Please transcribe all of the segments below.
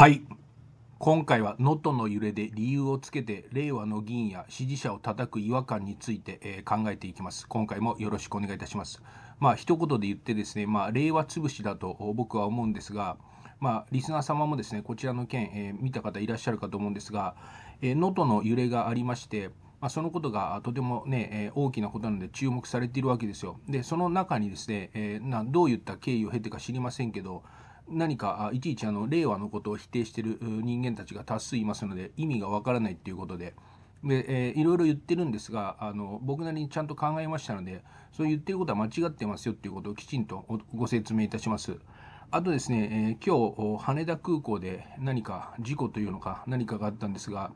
はい。今回は能登の揺れで理由をつけて令和の議員や支持者を叩く違和感について、えー、考えていきます。今回もよろしくお願いいたします。まあ一言で言ってですね、まあ令和潰しだと僕は思うんですが、まあリスナー様もですね、こちらの件、えー、見た方いらっしゃるかと思うんですが、能、え、登、ー、の揺れがありまして、まあ、そのことがとてもね、えー、大きなことなので注目されているわけですよ。で、その中にですね、えー、などういった経緯を経てか知りませんけど、何かいちいちあの令和のことを否定してる人間たちが多数いますので意味がわからないっていうことでで、えー、いろいろ言ってるんですがあの僕なりにちゃんと考えましたのでそう言ってることは間違ってますよっていうことをきちんとご説明いたします。あとですね、えー、今日羽田空港で何か事故というのか何かがあったんですが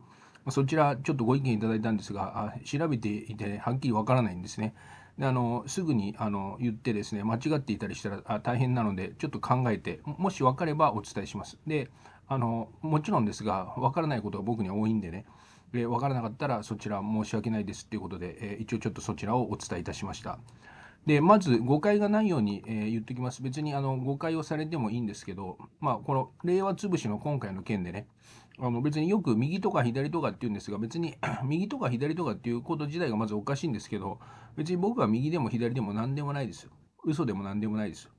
そちらちょっとご意見いただいたんですが調べていてはっきりわからないんですね。あのすぐにあの言ってですね間違っていたりしたらあ大変なのでちょっと考えてもし分かればお伝えします。であのもちろんですが分からないことが僕には多いんでねで分からなかったらそちら申し訳ないですっていうことで、え一応ちょっとそちらをお伝えいたしました。でまず誤解がないように、えー、言っておきます別にあの誤解をされてもいいんですけど、まあ、この令和潰しの今回の件でねあの別によく右とか左とかって言うんですが別に 右とか左とかっていうこと自体がまずおかしいんですけど別に僕は右でも左でも何でもないですよ嘘でも何でもないですよ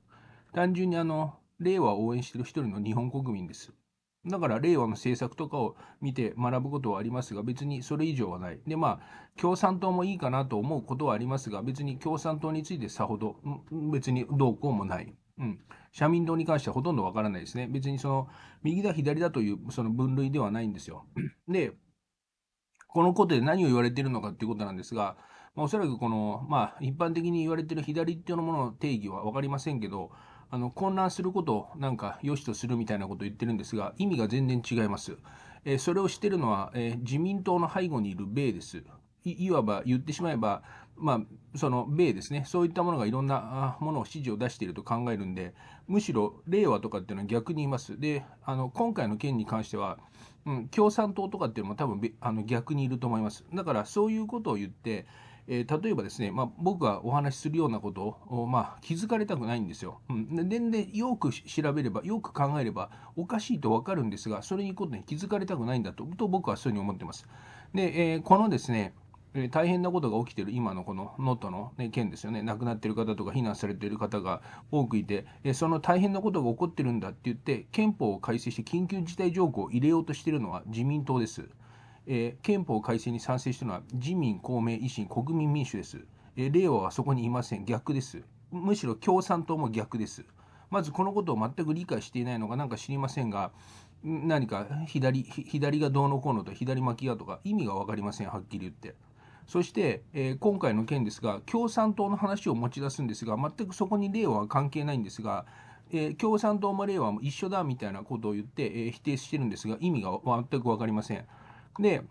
単純にあの令和を応援してる一人の日本国民ですだから令和の政策とかを見て学ぶことはありますが別にそれ以上はないでまあ共産党もいいかなと思うことはありますが別に共産党についてさほど別にどうこうもないうん、社民党に関してはほとんどわからないですね。別にその右だ左だというその分類ではないんですよ。で、このことで何を言われているのかということなんですが、まあ、おそらくこの、まあ、一般的に言われている左っていうものの定義は分かりませんけど、あの混乱することをなんか良しとするみたいなことを言ってるんですが、意味が全然違います。えー、それをしてるのは、えー、自民党の背後にいる米です。いわば言ってしまえばまあ、その米ですね、そういったものがいろんなものを指示を出していると考えるんで、むしろ令和とかっていうのは逆に言います。で、あの今回の件に関しては、うん、共産党とかっていうのも多分あの逆にいると思います。だからそういうことを言って、えー、例えばですね、まあ、僕がお話しするようなことを、まあ、気づかれたくないんですよ。うん、でよく調べればよく考えればおかしいと分かるんですがそれにことに気づかれたくないんだとと僕はそういうふうに思ってます。で、えー、このですね大変なことが起きてる今のこの能登の、ね、県ですよね亡くなってる方とか避難されてる方が多くいて、えその大変なことが起こってるんだって言って憲法を改正して緊急事態条項を入れようとしてるのは自民党です、えー、憲法改正に賛成してるのは自民公明維新国民民主です、え令和はそこにいません逆ですむしろ共産党も逆ですまずこのことを全く理解していないのかなんか知りませんが何か左左がどうのこうのと左巻きがとか意味が分かりませんはっきり言って。そして、えー、今回の件ですが、共産党の話を持ち出すんですが、全くそこに令和は関係ないんですが、えー、共産党も令和も一緒だみたいなことを言って、えー、否定してるんですが、意味が全く分かりません。で、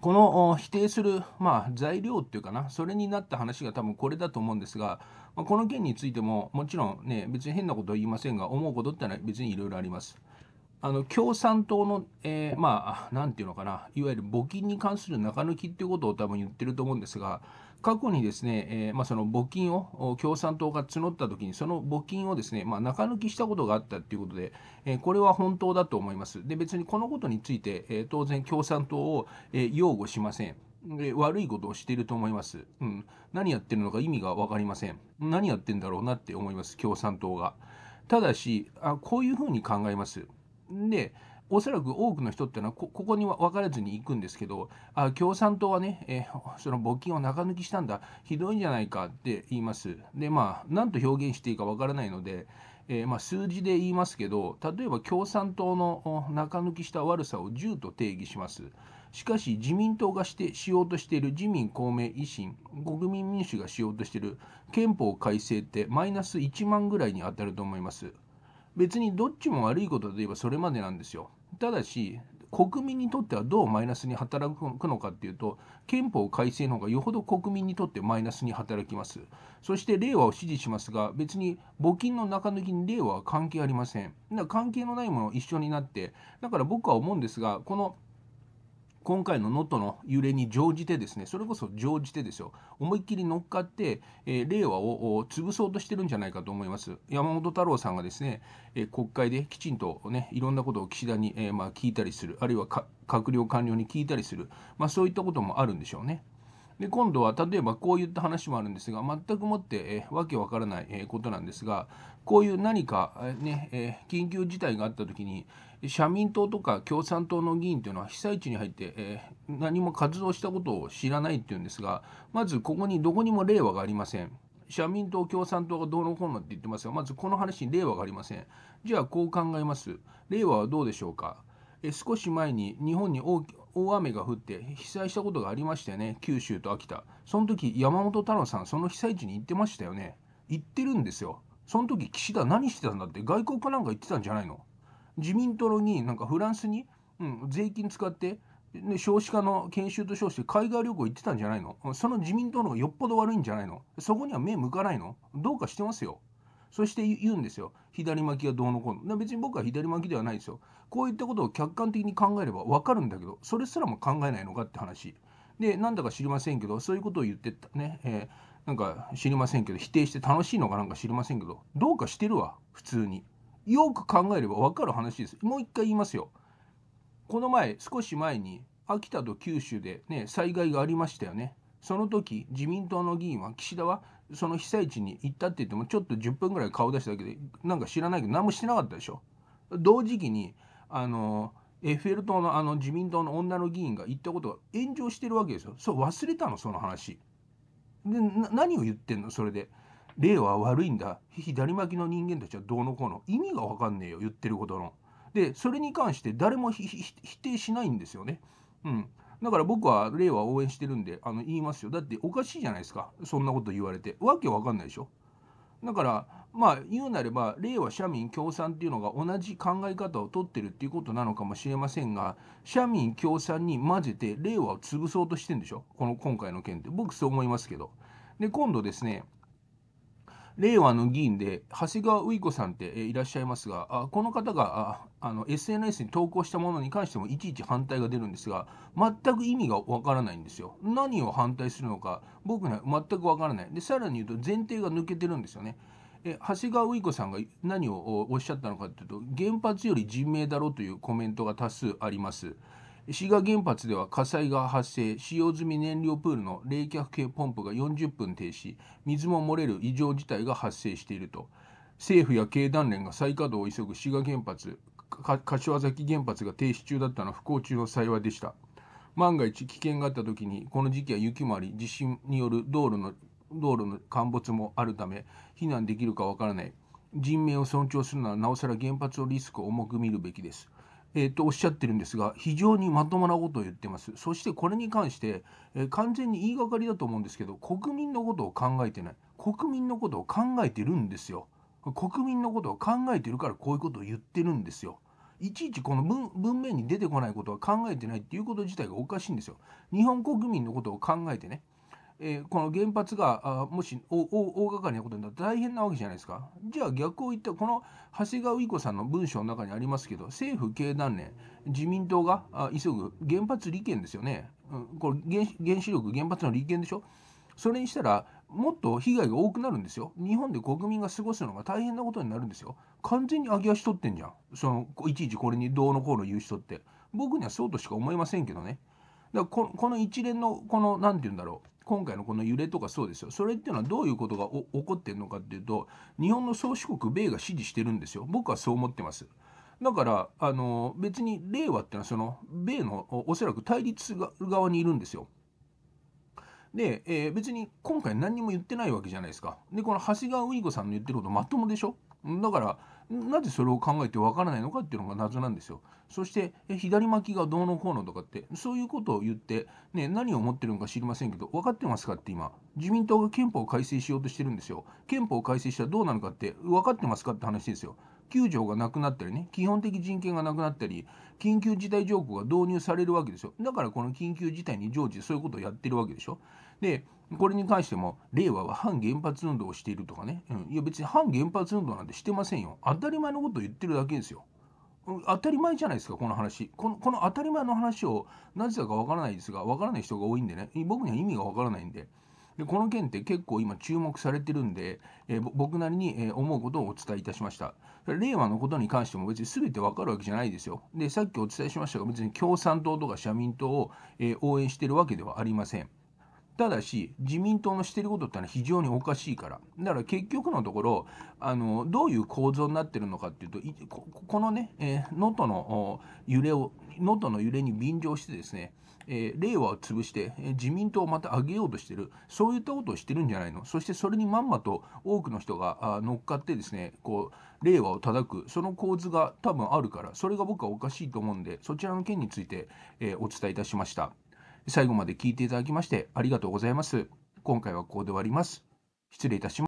この否定する、まあ、材料っていうかな、それになった話が多分これだと思うんですが、まあ、この件についても、もちろんね、別に変なことは言いませんが、思うことってのは別にいろいろあります。あの共産党の、えー、まあ、なていうのかな、いわゆる募金に関する中抜きっていうことを多分言ってると思うんですが、過去にですね、えー、まあ、その募金を共産党が募ったときに、その募金をですね、まあ、中抜きしたことがあったということで、えー、これは本当だと思います。で、別にこのことについて、え当然共産党を、え擁護しません。で悪いことをしていると思います。うん。何やってるのか意味が分かりません。何やってんだろうなって思います、共産党が。ただし、あこういうふうに考えます。でおそらく多くの人っていうのはここには分からずに行くんですけどあ共産党はね、えー、その募金を中抜きしたんだひどいんじゃないかって言いますでまあ何と表現していいか分からないので、えー、まあ、数字で言いますけど例えば共産党の中抜きした悪さを10と定義しますしかし自民党がしてしようとしている自民公明維新国民民主がしようとしている憲法改正ってマイナス1万ぐらいに当たると思います別にどっちも悪いことといえばそれまでなんですよ。ただし、国民にとってはどうマイナスに働くのかっていうと、憲法改正の方がよほど国民にとってマイナスに働きます。そして令和を支持しますが、別に募金の中抜きに令和は関係ありません。だから関係のないもの一緒になって、だから僕は思うんですが、この今回の能登の揺れに乗じてですねそれこそ乗じてですよ思いっきり乗っかって、えー、令和を潰そうとしてるんじゃないかと思います山本太郎さんがですね、えー、国会できちんとねいろんなことを岸田に、えー、まあ、聞いたりするあるいは閣僚官僚に聞いたりする、まあ、そういったこともあるんでしょうね。で今度は例えばこういった話もあるんですが全くもって、えー、わけわからない、えー、ことなんですがこういう何か、えー、ねえー、緊急事態があった時に社民党とか共産党の議員というのは被災地に入って、えー、何も活動したことを知らないっていうんですがまずここにどこにも令和がありません。社民党、共産党がどうのこうのって言ってますが、まずこの話に令和がありません。じゃあこう考えます。令和はどうでしょうか。え少し前に日本に大き大雨が降って被災したことがありましたよね九州と秋田その時山本太郎さんその被災地に行ってましたよね行ってるんですよその時岸田何してたんだって外国かなんか行ってたんじゃないの自民党になんかフランスに、うん、税金使ってね、少子化の研修と称して海外旅行行ってたんじゃないのその自民党の方がよっぽど悪いんじゃないのそこには目向かないのどうかしてますよ。そして言うんですよ左巻きがどうのこうの別に僕は左巻きではないですよこういったことを客観的に考えれば分かるんだけどそれすらも考えないのかって話でなんだか知りませんけどそういうことを言ってたね、えー、なんか知りませんけど否定して楽しいのかなんか知りませんけどどうかしてるわ普通によく考えれば分かる話ですもう一回言いますよこの前少し前に秋田と九州でね災害がありましたよねその時自民党の議員は岸田はその被災地に行ったって言ってもちょっと10分ぐらい顔出しただけでなんか知らないけど何もしてなかったでしょ。同時期にあのエッフェル塔のあの自民党の女の議員が言ったことが炎上してるわけですよ。そう忘れたのその話。で何を言ってんのそれで。霊は悪いんだ左巻きの人間たちはどうのこうの意味が分かんねえよ言ってることの。でそれに関して誰も否定しないんですよね。うん、だから僕は令和応援してるんであの言いますよだっておかしいじゃないですかそんなこと言われてわけわかんないでしょだからまあ言うなれば令和社民共産っていうのが同じ考え方をとってるっていうことなのかもしれませんが社民共産に混ぜて令和を潰そうとしてんでしょこの今回の件って僕そう思いますけどで今度ですね令和の議員で長谷川うい子さんっていらっしゃいますがあこの方があの SNS に投稿したものに関してもいちいち反対が出るんですが全く意味がわからないんですよ。何を反対するのか僕には全くわからない。でさらに言うと前提が抜けてるんですよね。え長谷川ウイ子さんが何をおっしゃったのかというと原発より人命だろうというコメントが多数あります。滋賀原発では火災が発生使用済み燃料プールの冷却系ポンプが40分停止水も漏れる異常事態が発生していると政府や経団連が再稼働を急ぐ滋賀原発柏崎原発が停止中だったのは不幸中の幸いでした。万が一危険があった時にこの時期は雪もあり地震による道路の道路の陥没もあるため避難できるかわからない人命を尊重するならなおさら原発のリスクを重く見るべきです。えー、とおっしゃってるんですが非常にまともなことを言ってますそしてこれに関して、えー、完全に言いがかりだと思うんですけど国民のことを考えてない国民のことを考えてるんですよ国民のことを考えてるからこういうことを言ってるんですよいちいちこの文文面に出てこないことは考えてないっていうこと自体がおかしいんですよ。日本国民のことを考えてね、えー、この原発があもし大掛かりなことになったら大変なわけじゃないですか。じゃあ逆を言ったこの長谷川由子さんの文章の中にありますけど政府経団連自民党があ急ぐ原発利権ですよね。うん、これ原原子力原発の利権でしょそれにしたらもっと被害が多くなるんですよ。日本で国民が過ごすのが大変なことになるんですよ。完全に揚げ足取ってんじゃん。その、いちいちこれにどうのこうの言う人って。僕にはそうとしか思えませんけどね。だからこ、この一連の、この、何て言うんだろう。今回のこの揺れとかそうですよ。それっていうのはどういうことが起こってるのかっていうと、日本の宗主国、米が支持してるんですよ。僕はそう思ってます。だから、あの、別に令和っていうのは、その、米のおそらく対立側にいるんですよ。で、えー、別に今回何も言ってないわけじゃないですか。で、この長谷川ウイ子さんの言ってることまともでしょだから、なぜそれを考えてわからないのかっていうのが謎なんですよ。そして、え左巻きがどうのこうのとかって、そういうことを言って、ね、何を思ってるのか知りませんけど、分かってますかって今、自民党が憲法を改正しようとしてるんですよ。憲法を改正したらどうなのかって、分かってますかって話ですよ。9条がなくなったりね、基本的人権がなくなったり、緊急事態条項が導入されるわけですよ。だからこの緊急事態に常時そういうことをやってるわけでしょ。でこれに関しても令和は反原発運動をしているとかね、うん、いや別に反原発運動なんてしてませんよ当たり前のことを言ってるだけですよ当たり前じゃないですかこの話このこの当たり前の話をなぜだかわからないですがわからない人が多いんでね僕には意味がわからないんででこの件って結構今注目されてるんで、えー、僕なりに、え思うことをお伝えいたしました令和のことに関しても別に全てわかるわけじゃないですよでさっきお伝えしましたが別に共産党とか社民党を、えー、応援してるわけではありませんただし自民党のしてることってのは非常におかしいからだから結局のところあのどういう構造になってるのかっていうとこのね能登、えー、の揺れを能登の揺れに便乗してですね、えー、令和を潰して、えー、自民党をまた上げようとしてるそういったことをしてるんじゃないのそしてそれにまんまと多くの人が乗っかってですねこう令和を叩くその構図が多分あるからそれが僕はおかしいと思うんでそちらの件について、えー、お伝えいたしました。最後まで聞いていただきましてありがとうございます。今回はここで終わります。失礼いたします。